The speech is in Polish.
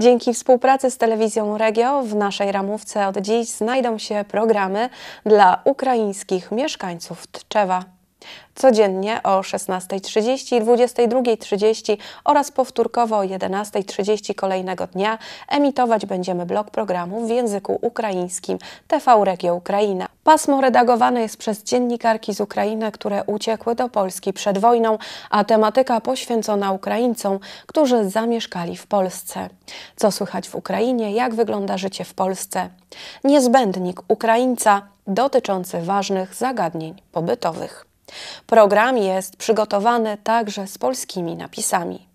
Dzięki współpracy z Telewizją Regio w naszej ramówce od dziś znajdą się programy dla ukraińskich mieszkańców Tczewa. Codziennie o 16.30 i 22.30 oraz powtórkowo o 11.30 kolejnego dnia emitować będziemy blok programu w języku ukraińskim TV Regio Ukraina. Pasmo redagowane jest przez dziennikarki z Ukrainy, które uciekły do Polski przed wojną, a tematyka poświęcona Ukraińcom, którzy zamieszkali w Polsce. Co słychać w Ukrainie, jak wygląda życie w Polsce? Niezbędnik Ukraińca dotyczący ważnych zagadnień pobytowych. Program jest przygotowany także z polskimi napisami.